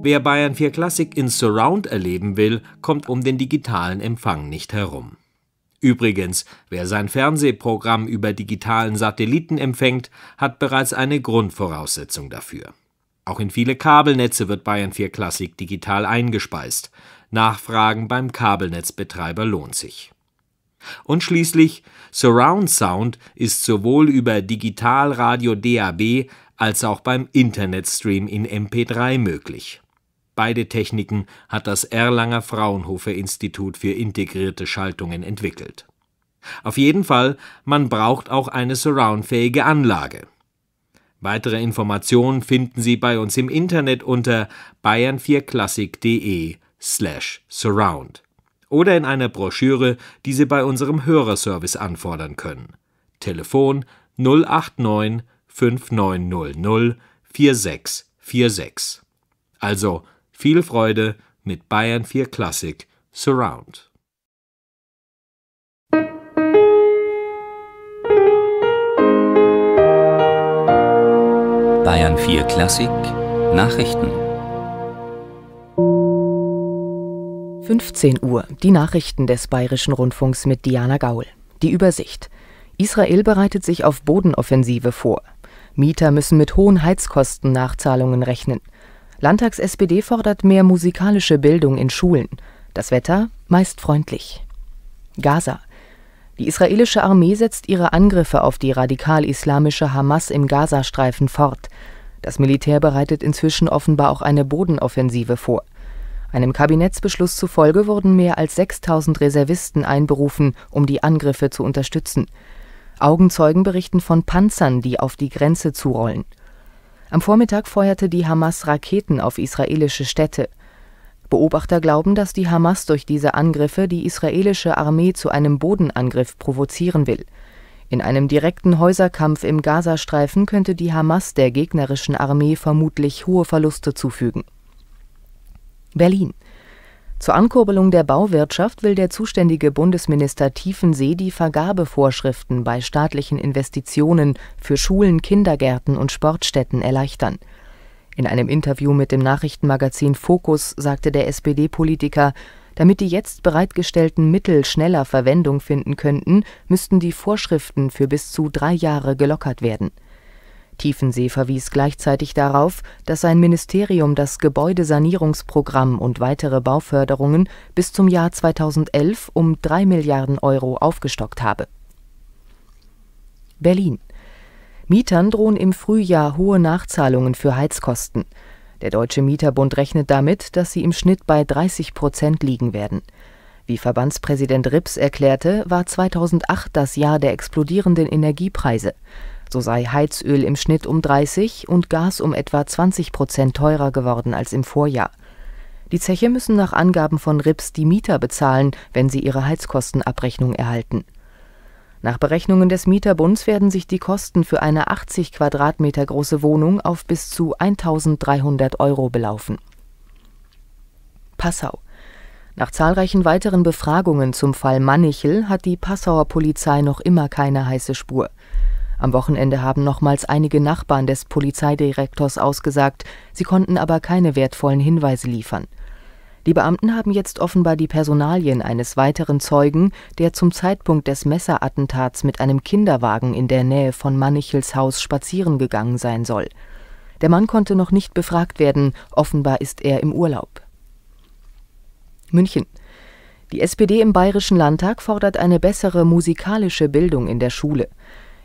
Wer Bayern 4 Klassik in Surround erleben will, kommt um den digitalen Empfang nicht herum. Übrigens, wer sein Fernsehprogramm über digitalen Satelliten empfängt, hat bereits eine Grundvoraussetzung dafür. Auch in viele Kabelnetze wird Bayern 4 Klassik digital eingespeist. Nachfragen beim Kabelnetzbetreiber lohnt sich. Und schließlich, Surround Sound ist sowohl über Digitalradio DAB als auch beim Internetstream in MP3 möglich. Beide Techniken hat das Erlanger Fraunhofer Institut für integrierte Schaltungen entwickelt. Auf jeden Fall, man braucht auch eine surroundfähige Anlage. Weitere Informationen finden Sie bei uns im Internet unter bayern 4 klassikde slash surround oder in einer Broschüre, die Sie bei unserem Hörerservice anfordern können. Telefon 089 5900 4646. Also viel Freude mit Bayern 4 Classic Surround. Bayern 4 Klassik Nachrichten 15 Uhr. Die Nachrichten des Bayerischen Rundfunks mit Diana Gaul. Die Übersicht. Israel bereitet sich auf Bodenoffensive vor. Mieter müssen mit hohen Heizkosten Nachzahlungen rechnen. Landtags-SPD fordert mehr musikalische Bildung in Schulen. Das Wetter meist freundlich. Gaza. Die israelische Armee setzt ihre Angriffe auf die radikal-islamische Hamas im Gazastreifen fort. Das Militär bereitet inzwischen offenbar auch eine Bodenoffensive vor. Einem Kabinettsbeschluss zufolge wurden mehr als 6000 Reservisten einberufen, um die Angriffe zu unterstützen. Augenzeugen berichten von Panzern, die auf die Grenze zurollen. Am Vormittag feuerte die Hamas Raketen auf israelische Städte. Beobachter glauben, dass die Hamas durch diese Angriffe die israelische Armee zu einem Bodenangriff provozieren will. In einem direkten Häuserkampf im Gazastreifen könnte die Hamas der gegnerischen Armee vermutlich hohe Verluste zufügen. Berlin. Zur Ankurbelung der Bauwirtschaft will der zuständige Bundesminister Tiefensee die Vergabevorschriften bei staatlichen Investitionen für Schulen, Kindergärten und Sportstätten erleichtern. In einem Interview mit dem Nachrichtenmagazin Focus sagte der SPD-Politiker, damit die jetzt bereitgestellten Mittel schneller Verwendung finden könnten, müssten die Vorschriften für bis zu drei Jahre gelockert werden. Tiefensee verwies gleichzeitig darauf, dass sein Ministerium das Gebäudesanierungsprogramm und weitere Bauförderungen bis zum Jahr 2011 um 3 Milliarden Euro aufgestockt habe. Berlin Mietern drohen im Frühjahr hohe Nachzahlungen für Heizkosten. Der Deutsche Mieterbund rechnet damit, dass sie im Schnitt bei 30 Prozent liegen werden. Wie Verbandspräsident Rips erklärte, war 2008 das Jahr der explodierenden Energiepreise. So sei Heizöl im Schnitt um 30 und Gas um etwa 20 Prozent teurer geworden als im Vorjahr. Die Zeche müssen nach Angaben von RIPS die Mieter bezahlen, wenn sie ihre Heizkostenabrechnung erhalten. Nach Berechnungen des Mieterbunds werden sich die Kosten für eine 80 Quadratmeter große Wohnung auf bis zu 1300 Euro belaufen. Passau. Nach zahlreichen weiteren Befragungen zum Fall Mannichel hat die Passauer Polizei noch immer keine heiße Spur. Am Wochenende haben nochmals einige Nachbarn des Polizeidirektors ausgesagt, sie konnten aber keine wertvollen Hinweise liefern. Die Beamten haben jetzt offenbar die Personalien eines weiteren Zeugen, der zum Zeitpunkt des Messerattentats mit einem Kinderwagen in der Nähe von Mannichels Haus spazieren gegangen sein soll. Der Mann konnte noch nicht befragt werden, offenbar ist er im Urlaub. München. Die SPD im Bayerischen Landtag fordert eine bessere musikalische Bildung in der Schule.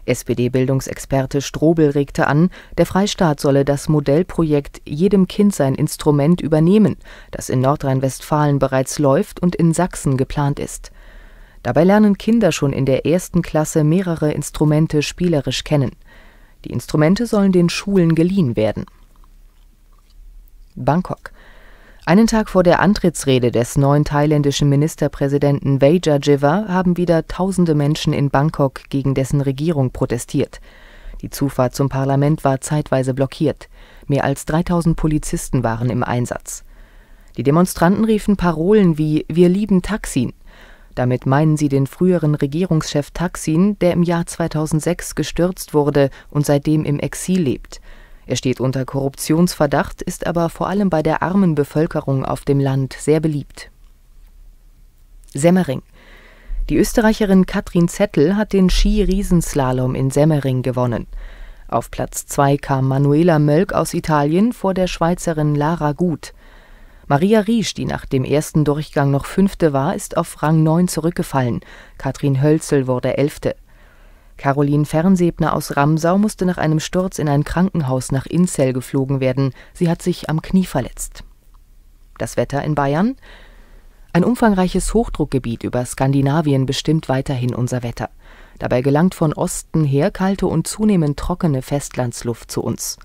SPD-Bildungsexperte Strobel regte an, der Freistaat solle das Modellprojekt Jedem Kind sein Instrument übernehmen, das in Nordrhein-Westfalen bereits läuft und in Sachsen geplant ist. Dabei lernen Kinder schon in der ersten Klasse mehrere Instrumente spielerisch kennen. Die Instrumente sollen den Schulen geliehen werden. Bangkok einen Tag vor der Antrittsrede des neuen thailändischen Ministerpräsidenten Vejayajeva haben wieder tausende Menschen in Bangkok gegen dessen Regierung protestiert. Die Zufahrt zum Parlament war zeitweise blockiert. Mehr als 3000 Polizisten waren im Einsatz. Die Demonstranten riefen Parolen wie Wir lieben Taksin. Damit meinen sie den früheren Regierungschef Taksin, der im Jahr 2006 gestürzt wurde und seitdem im Exil lebt. Er steht unter Korruptionsverdacht, ist aber vor allem bei der armen Bevölkerung auf dem Land sehr beliebt. Semmering. Die Österreicherin Katrin Zettel hat den Ski-Riesenslalom in Semmering gewonnen. Auf Platz 2 kam Manuela Mölk aus Italien vor der Schweizerin Lara Gut. Maria Riesch, die nach dem ersten Durchgang noch Fünfte war, ist auf Rang 9 zurückgefallen. Katrin Hölzel wurde Elfte. Caroline Fernsebner aus Ramsau musste nach einem Sturz in ein Krankenhaus nach Inzell geflogen werden. Sie hat sich am Knie verletzt. Das Wetter in Bayern? Ein umfangreiches Hochdruckgebiet über Skandinavien bestimmt weiterhin unser Wetter. Dabei gelangt von Osten her kalte und zunehmend trockene Festlandsluft zu uns.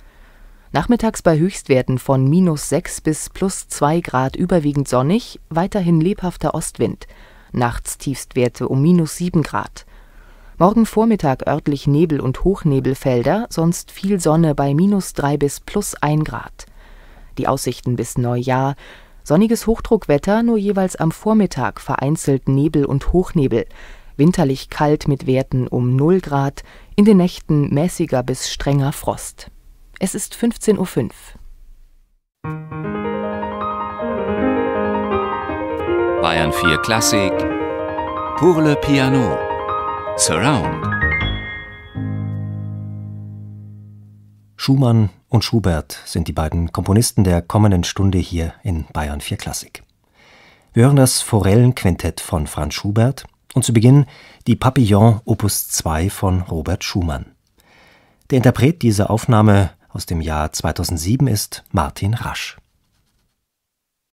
Nachmittags bei Höchstwerten von minus 6 bis plus 2 Grad überwiegend sonnig, weiterhin lebhafter Ostwind. Nachts Tiefstwerte um minus 7 Grad. Morgen Vormittag örtlich Nebel und Hochnebelfelder, sonst viel Sonne bei minus 3 bis plus 1 Grad. Die Aussichten bis Neujahr. Sonniges Hochdruckwetter, nur jeweils am Vormittag vereinzelt Nebel und Hochnebel. Winterlich kalt mit Werten um 0 Grad, in den Nächten mäßiger bis strenger Frost. Es ist 15.05 Uhr. Bayern 4 Klassik. Pour le Piano. Surround. Schumann und Schubert sind die beiden Komponisten der kommenden Stunde hier in Bayern 4 Klassik. Wir hören das Forellenquintett von Franz Schubert und zu Beginn die Papillon Opus 2 von Robert Schumann. Der Interpret dieser Aufnahme aus dem Jahr 2007 ist Martin Rasch.